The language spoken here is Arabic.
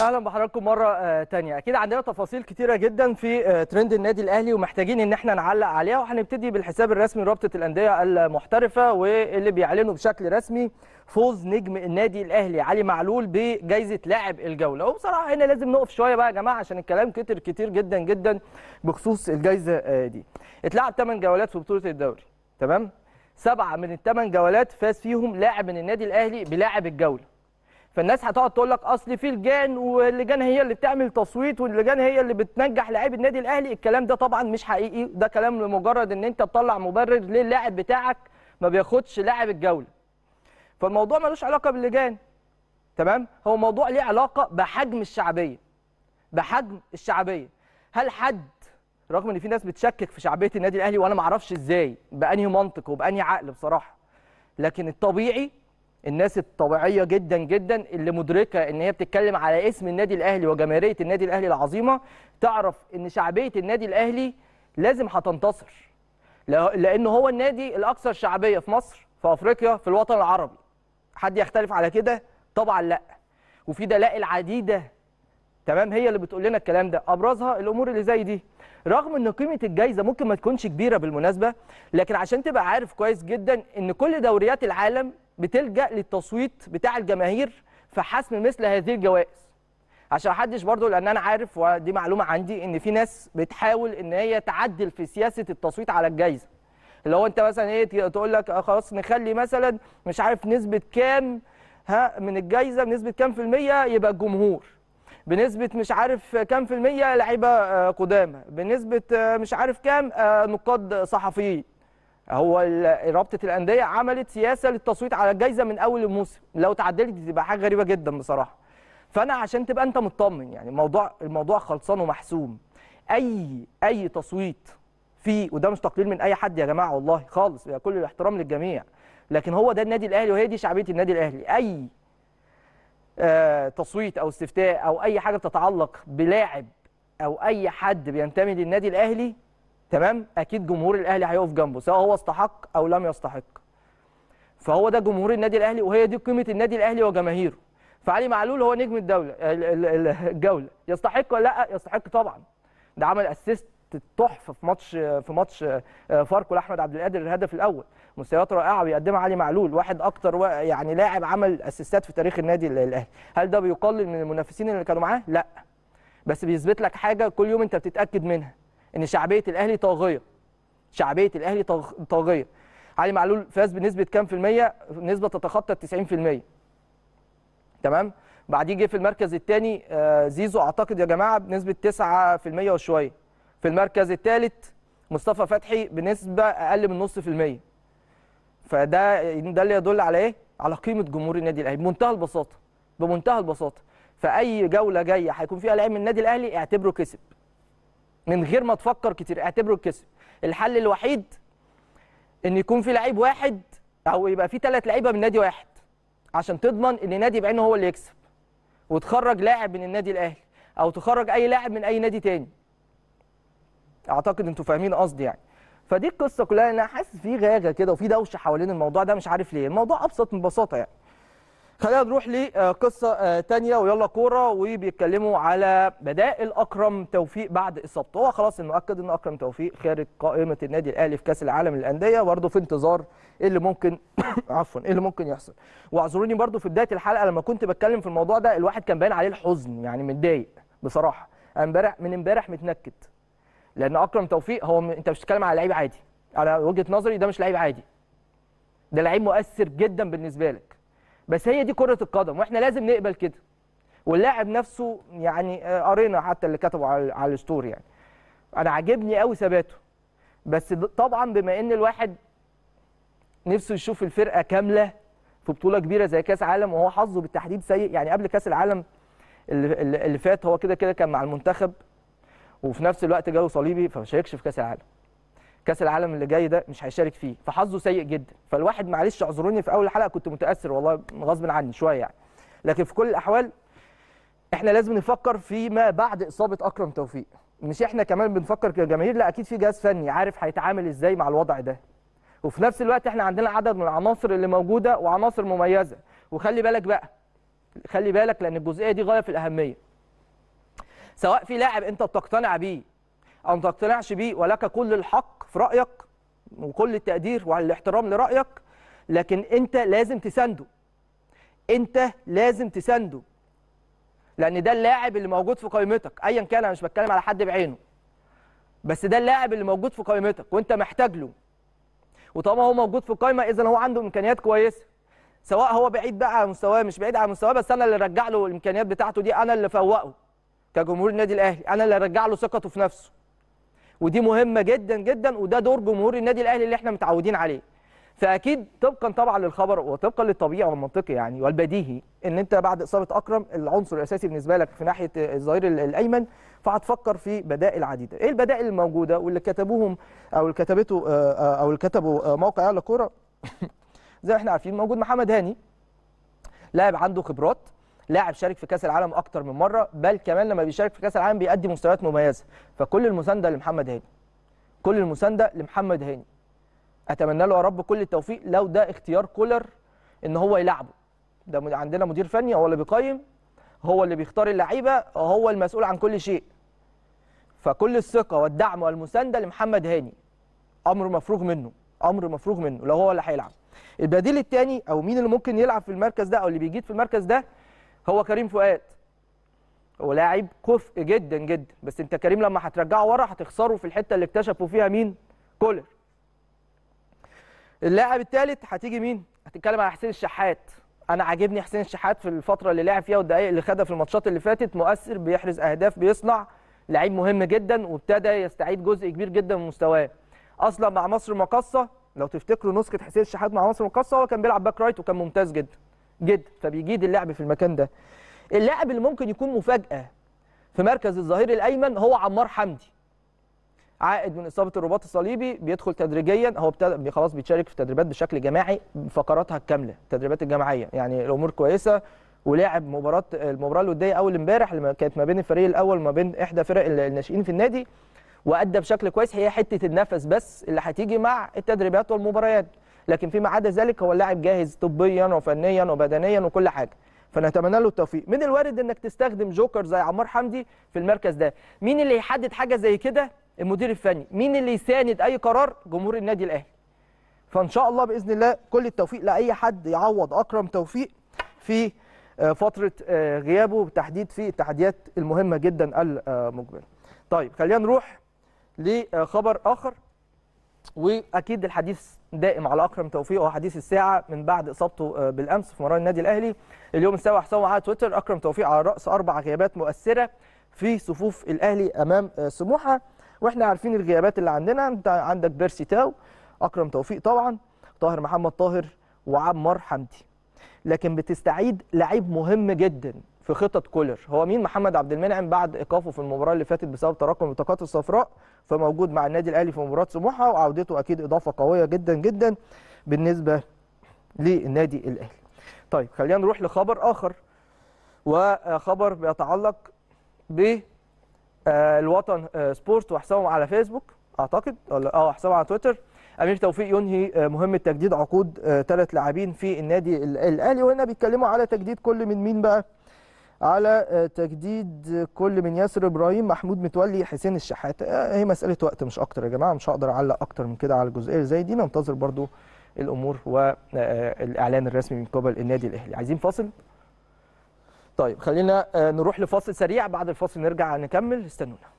اهلا بحضراتكم مره آه، تانية اكيد عندنا تفاصيل كتيره جدا في آه، ترند النادي الاهلي ومحتاجين ان احنا نعلق عليها وهنبتدي بالحساب الرسمي لرابطه الانديه المحترفه واللي بيعلنوا بشكل رسمي فوز نجم النادي الاهلي علي معلول بجائزه لاعب الجوله وبصراحه هنا لازم نقف شويه بقى يا جماعه عشان الكلام كتر كتير جدا جدا بخصوص الجائزه آه، دي اتلعب 8 جولات في بطوله الدوري تمام سبعه من الثمان جولات فاز فيهم لاعب من النادي الاهلي بلاعب الجوله فالناس هتقعد تقول لك اصل في لجان واللجان هي اللي بتعمل تصويت واللجان هي اللي بتنجح لعيب النادي الاهلي الكلام ده طبعا مش حقيقي ده كلام لمجرد ان انت تطلع مبرر ليه اللاعب بتاعك ما بياخدش لاعب الجوله فالموضوع ملوش علاقه باللجان تمام هو موضوع ليه علاقه بحجم الشعبيه بحجم الشعبيه هل حد رغم ان في ناس بتشكك في شعبيه النادي الاهلي وانا ما اعرفش ازاي بانهي منطق وبانهي عقل بصراحه لكن الطبيعي الناس الطبيعيه جدا جدا اللي مدركه ان هي بتتكلم على اسم النادي الاهلي وجماهيريه النادي الاهلي العظيمه تعرف ان شعبيه النادي الاهلي لازم هتنتصر لان هو النادي الاكثر شعبيه في مصر في افريقيا في الوطن العربي حد يختلف على كده طبعا لا وفي دلائل عديده تمام هي اللي بتقول لنا الكلام ده ابرزها الامور اللي زي دي رغم ان قيمه الجائزه ممكن ما تكونش كبيره بالمناسبه لكن عشان تبقى عارف كويس جدا ان كل دوريات العالم بتلجا للتصويت بتاع الجماهير في حسم مثل هذه الجوائز عشان حدش برضه لان انا عارف ودي معلومه عندي ان في ناس بتحاول ان هي تعدل في سياسه التصويت على الجائزه اللي هو انت مثلا ايه تقول لك آه، خلاص نخلي مثلا مش عارف نسبه كام ها من الجائزه بنسبه كام في الميه يبقى الجمهور بنسبه مش عارف كام في الميه لعيبه آه، قدامى بنسبه آه، مش عارف كام نقاد صحفيين هو رابطه الانديه عملت سياسه للتصويت على الجائزه من اول الموسم لو تعدلت تبقى حاجه غريبه جدا بصراحه فانا عشان تبقى انت مطمن يعني الموضوع الموضوع خلصان ومحسوم اي اي تصويت فيه وده مش تقليل من اي حد يا جماعه والله خالص يا كل الاحترام للجميع لكن هو ده النادي الاهلي وهي دي شعبيه النادي الاهلي اي آه تصويت او استفتاء او اي حاجه بتتعلق بلاعب او اي حد بينتمي للنادي الاهلي تمام اكيد جمهور الاهلي هيقف جنبه سواء هو استحق او لم يستحق فهو ده جمهور النادي الاهلي وهي دي قيمه النادي الاهلي وجماهيره فعلي معلول هو نجم الدوله الجوله يستحق ولا لا يستحق طبعا ده عمل اسيست تحفه في ماتش في ماتش آه، فاركو لاحمد عبد القادر الهدف الاول مستويات رائعه بيقدمها علي معلول واحد اكتر يعني لاعب عمل اسيستات في تاريخ النادي الاهلي هل ده بيقلل من المنافسين اللي كانوا معاه لا بس بيثبت لك حاجه كل يوم انت بتتاكد منها ان شعبيه الاهلي طاغيه شعبيه الاهلي طاغيه علي معلول فاز بنسبه كام في الميه نسبه تتخطى ال 90% تمام بعديه جه في المركز الثاني آه، زيزو اعتقد يا جماعه بنسبه 9% وشويه في المركز الثالث مصطفى فتحي بنسبه اقل من نص في الميه فده ده اللي يدل على ايه على قيمه جمهور النادي الاهلي بمنتهى البساطه بمنتهى البساطه فاي جوله جايه هيكون فيها لعيب من النادي الاهلي اعتبره كسب من غير ما تفكر كتير اعتبره الكسب الحل الوحيد ان يكون في لعيب واحد او يبقى في ثلاث لعيبه من نادي واحد عشان تضمن ان نادي بعينه هو اللي يكسب وتخرج لاعب من النادي الاهلي او تخرج اي لاعب من اي نادي تاني اعتقد انتوا فاهمين قصدي يعني فدي القصه كلها انا حاسس في غاغه كده وفي دوشه حوالين الموضوع ده مش عارف ليه الموضوع ابسط من ببساطه يعني خلينا نروح لقصه آه، ثانيه آه، ويلا كوره وبيتكلموا على بدائل اكرم توفيق بعد اصابته هو خلاص المؤكد ان اكرم توفيق خارج قائمه النادي الاهلي في كاس العالم للانديه برضه في انتظار ايه اللي ممكن عفوا ايه اللي ممكن يحصل واعذروني برضه في بدايه الحلقه لما كنت بتكلم في الموضوع ده الواحد كان باين عليه الحزن يعني متضايق بصراحه امبارح من امبارح متنكد لان اكرم توفيق هو م... انت مش بتتكلم على لعيب عادي على وجهه نظري ده مش لعيب عادي ده لعيب مؤثر جدا بالنسبه لك بس هي دي كره القدم واحنا لازم نقبل كده واللاعب نفسه يعني آه، قرينا حتى اللي كتبه على, على الستور يعني انا عاجبني قوي ثباته بس طبعا بما ان الواحد نفسه يشوف الفرقه كامله في بطوله كبيره زي كاس عالم وهو حظه بالتحديد سيء يعني قبل كاس العالم اللي, اللي فات هو كده كده كان مع المنتخب وفي نفس الوقت جاله صليبي فما شاركش في كاس العالم كاس العالم اللي جاي ده مش هيشارك فيه فحظه سيء جدا فالواحد معلش اعذروني في اول الحلقه كنت متاثر والله غصب عني شويه يعني لكن في كل الاحوال احنا لازم نفكر فيما بعد اصابه اكرم توفيق مش احنا كمان بنفكر كجماهير لا اكيد في جهاز فني عارف هيتعامل ازاي مع الوضع ده وفي نفس الوقت احنا عندنا عدد من العناصر اللي موجوده وعناصر مميزه وخلي بالك بقى خلي بالك لان الجزئيه دي غايه في الاهميه سواء في لاعب انت بتقتنع بيه أو ما تقتنعش بيه ولك كل الحق في رأيك وكل التقدير والاحترام لرأيك لكن أنت لازم تسنده أنت لازم تسنده لأن ده اللاعب اللي موجود في قائمتك أيا كان أنا مش بتكلم على حد بعينه بس ده اللاعب اللي موجود في قائمتك وأنت محتاج له وطالما هو موجود في القائمة إذا هو عنده إمكانيات كويسة سواء هو بعيد بقى عن مستواه مش بعيد عن مستواه بس انا اللي رجع له الامكانيات بتاعته دي انا اللي فوقه كجمهور النادي الاهلي انا اللي رجع له ثقته في نفسه ودي مهمه جدا جدا وده دور جمهور النادي الاهلي اللي احنا متعودين عليه فاكيد طبقا طبعا للخبر وطبقا للطبيعي والمنطقي يعني والبديهي ان انت بعد اصابه اكرم العنصر الاساسي بالنسبه لك في ناحيه الظهير الايمن فهتفكر في بدائل عديده ايه البدائل الموجوده واللي كتبوهم او اللي كتبته آه، آه، او اللي كتبوا آه، موقع على كوره زي ما احنا عارفين موجود محمد هاني لاعب عنده خبرات لاعب شارك في كاس العالم اكتر من مره بل كمان لما بيشارك في كاس العالم بيأدي مستويات مميزه فكل المسانده لمحمد هاني كل المسانده لمحمد هاني اتمنى له يا رب كل التوفيق لو ده اختيار كولر ان هو يلعبه ده عندنا مدير فني هو اللي بيقيم هو اللي بيختار اللعيبه هو المسؤول عن كل شيء فكل الثقه والدعم والمسانده لمحمد هاني امر مفروغ منه امر مفروغ منه لو هو اللي هيلعب البديل الثاني او مين اللي ممكن يلعب في المركز ده او اللي بيجيد في المركز ده هو كريم فؤاد هو لاعب كفء جدا جدا بس انت كريم لما هترجعه ورا هتخسره في الحته اللي اكتشفوا فيها مين كولر اللاعب الثالث هتيجي مين هتتكلم على حسين الشحات انا عاجبني حسين الشحات في الفتره اللي لعب فيها والدقائق اللي خدها في الماتشات اللي فاتت مؤثر بيحرز اهداف بيصنع لعيب مهم جدا وابتدى يستعيد جزء كبير جدا من مستواه اصلا مع مصر مقصه لو تفتكروا نسخه حسين الشحات مع مصر مقصه هو كان بيلعب باك رايت وكان ممتاز جدا جدا فبيجيد اللعب في المكان ده اللاعب اللي ممكن يكون مفاجاه في مركز الظهير الايمن هو عمار حمدي عائد من اصابه الرباط الصليبي بيدخل تدريجيا هو بتد... خلاص بيتشارك في التدريبات بشكل جماعي فقراتها الكامله التدريبات الجماعيه يعني الامور كويسه ولعب مباراه المباراه الوديه اول امبارح اللي كانت ما بين الفريق الاول وما بين احدى فرق الناشئين في النادي وادى بشكل كويس هي حته النفس بس اللي هتيجي مع التدريبات والمباريات لكن فيما عدا ذلك هو اللاعب جاهز طبيا وفنيا وبدنيا وكل حاجه فنتمنى له التوفيق من الوارد انك تستخدم جوكر زي عمار حمدي في المركز ده مين اللي يحدد حاجه زي كده المدير الفني مين اللي يساند اي قرار جمهور النادي الاهلي فان شاء الله باذن الله كل التوفيق لاي حد يعوض اكرم توفيق في آه، فتره آه، غيابه بالتحديد في التحديات المهمه جدا المقبله طيب خلينا نروح لخبر اخر واكيد الحديث دائم على اكرم توفيق وهو حديث الساعه من بعد اصابته آه، بالامس في مران النادي الاهلي اليوم السابع حسام على تويتر اكرم توفيق على راس اربع غيابات مؤثره في صفوف الاهلي امام آه، سموحه واحنا عارفين الغيابات اللي عندنا انت عندك بيرسي تاو اكرم توفيق طبعا طاهر محمد طاهر وعمار حمدي لكن بتستعيد لعيب مهم جدا في خطط كولر هو مين محمد عبد المنعم بعد ايقافه في المباراه اللي فاتت بسبب تراكم البطاقات الصفراء فموجود مع النادي الاهلي في مباراه سموحه وعودته اكيد اضافه قويه جدا جدا بالنسبه للنادي الاهلي طيب خلينا نروح لخبر اخر وخبر بيتعلق ب آه، الوطن آه، سبورت وحسابهم على فيسبوك اعتقد ولا اه حسابهم على تويتر امير توفيق ينهي آه، مهمه تجديد عقود ثلاث لاعبين في النادي الاهلي وهنا بيتكلموا على تجديد كل من مين بقى على آه، تجديد كل من ياسر ابراهيم محمود متولي حسين الشحات آه، هي مساله وقت مش اكتر يا جماعه مش هقدر اعلق اكتر من كده على الجزئيه زي دي ننتظر برضو الامور والاعلان آه، الرسمي من قبل النادي الاهلي عايزين فاصل طيب خلينا نروح لفاصل سريع بعد الفاصل نرجع نكمل استنونا